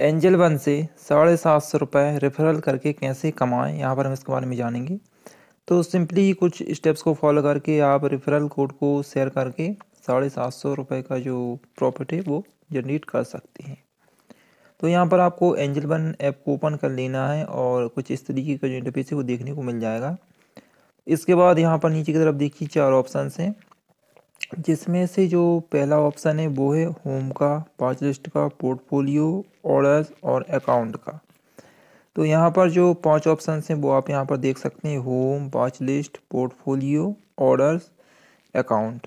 angel one से साढ़े सात सौ रुपये रेफरल करके कैसे कमाएं यहाँ पर हम इसके बारे में जानेंगे तो सिंपली कुछ स्टेप्स को फॉलो करके आप रेफरल कोड को शेयर करके साढ़े सात सौ रुपये का जो प्रॉफिट है वो जनरेट कर सकते हैं तो यहाँ पर आपको एंजल वन ऐप को ओपन कर लेना है और कुछ इस तरीके का जो इंटरफेस है वो देखने को मिल जाएगा इसके बाद यहाँ पर नीचे की तरफ देखिए चार ऑप्शन हैं जिसमें से जो पहला ऑप्शन है वो है होम का पाँच लिस्ट का पोर्टफोलियो ऑर्डर्स और अकाउंट का तो यहाँ पर जो पांच ऑप्शन हैं वो आप यहाँ पर देख सकते हैं होम पाँच लिस्ट पोर्टफोलियो ऑर्डर्स अकाउंट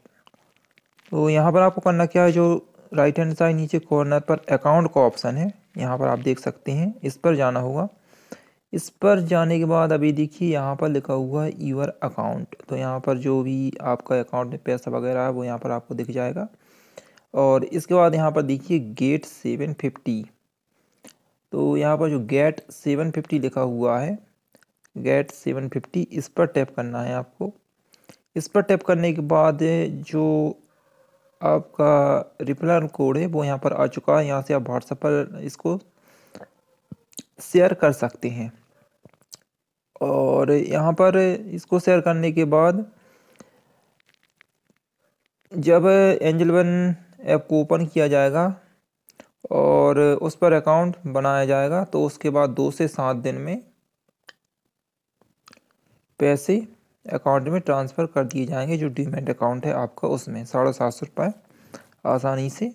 तो यहाँ पर आपको करना क्या है जो राइट हैंड साइड नीचे कॉर्नर पर अकाउंट का ऑप्शन है यहाँ पर आप देख सकते हैं इस पर जाना होगा इस पर जाने के बाद अभी देखिए यहाँ पर लिखा हुआ है यूर अकाउंट तो यहाँ पर जो भी आपका अकाउंट में पैसा वगैरह है वो यहाँ पर आपको दिख जाएगा और इसके बाद यहाँ पर देखिए गेट सेवन फिफ्टी तो यहाँ पर जो गेट सेवन फिफ्टी लिखा हुआ है गेट सेवन फिफ्टी इस पर टैप करना है आपको इस पर टैप करने के बाद जो आपका रिप्लर कोड है वो यहाँ पर आ चुका है यहाँ से आप व्हाट्सएप पर इसको शेयर कर सकते हैं और यहाँ पर इसको शेयर करने के बाद जब एंजल वन ऐप को ओपन किया जाएगा और उस पर अकाउंट बनाया जाएगा तो उसके बाद दो से सात दिन में पैसे अकाउंट में ट्रांसफ़र कर दिए जाएंगे जो डीमेट अकाउंट है आपका उसमें साढ़े सात सौ रुपये आसानी से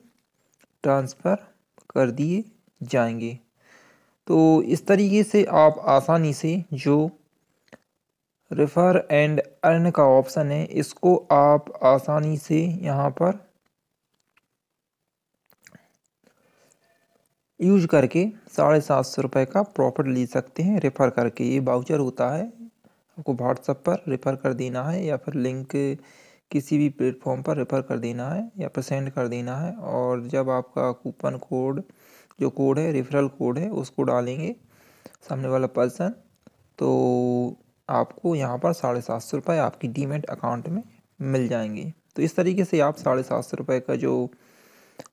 ट्रांसफ़र कर दिए जाएंगे तो इस तरीके से आप आसानी से जो रेफ़र एंड अर्न का ऑप्शन है इसको आप आसानी से यहाँ पर यूज करके साढ़े सात सौ रुपये का प्रॉफिट ले सकते हैं रेफ़र करके ये बाउचर होता है आपको व्हाट्सअप पर रेफ़र कर देना है या फिर लिंक किसी भी प्लेटफॉर्म पर रेफ़र कर देना है या फिर सेंड कर देना है और जब आपका कूपन कोड जो कोड है रेफरल कोड है उसको डालेंगे सामने वाला पर्सन तो आपको यहाँ पर साढ़े सात सौ रुपये आपकी डीमेट अकाउंट में मिल जाएंगे तो इस तरीके से आप साढ़े सात सौ रुपये का जो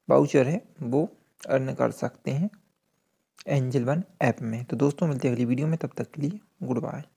बाउचर है वो अर्न कर सकते हैं एंजल वन ऐप में तो दोस्तों मिलते हैं अगली वीडियो में तब तक के लिए गुड बाय